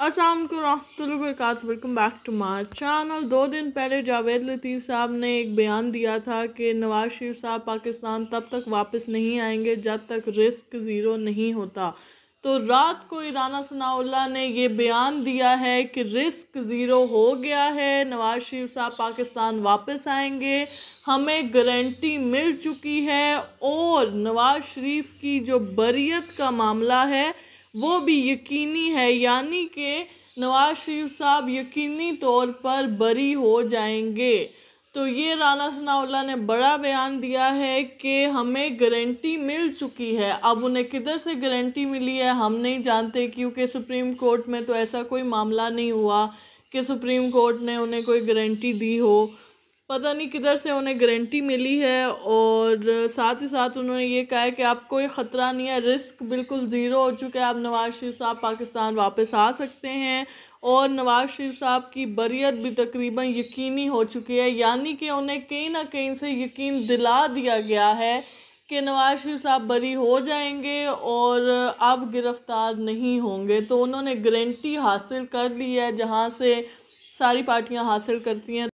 असलम वरक welcome back to मार channel दो दिन पहले जावेद लतीफ़ साहब ने एक बयान दिया था कि नवाज शरीफ साहब पाकिस्तान तब तक वापस नहीं आएंगे जब तक रिस्क ज़ीरो नहीं होता तो रात को इराना सनाउल्ला ने ये बयान दिया है कि रिस्क ज़ीरो हो गया है नवाज शरीफ साहब पाकिस्तान वापस आएंगे हमें गारंटी मिल चुकी है और नवाज शरीफ की जो बरीत का मामला है वो भी यकीनी है यानी कि नवाज शरीफ साहब यकीनी तौर पर बरी हो जाएंगे तो ये राना सनाउल्ला ने बड़ा बयान दिया है कि हमें गारंटी मिल चुकी है अब उन्हें किधर से गारंटी मिली है हम नहीं जानते क्योंकि सुप्रीम कोर्ट में तो ऐसा कोई मामला नहीं हुआ कि सुप्रीम कोर्ट ने उन्हें कोई गारंटी दी हो पता नहीं किधर से उन्हें गारंटी मिली है और साथ ही साथ उन्होंने ये कहा है कि आप कोई ख़तरा नहीं है रिस्क बिल्कुल ज़ीरो हो चुका है आप नवाज़ शरीफ साहब पाकिस्तान वापस आ सकते हैं और नवाज़ शरीफ साहब की बरीत भी तकरीबन यकीनी हो चुकी है यानी कि उन्हें कहीं ना कहीं से यकीन दिला दिया गया है कि नवाज शरीफ साहब बरी हो जाएंगे और अब गिरफ़्तार नहीं होंगे तो उन्होंने गारंटी हासिल कर ली है जहाँ से सारी पार्टियाँ हासिल करती हैं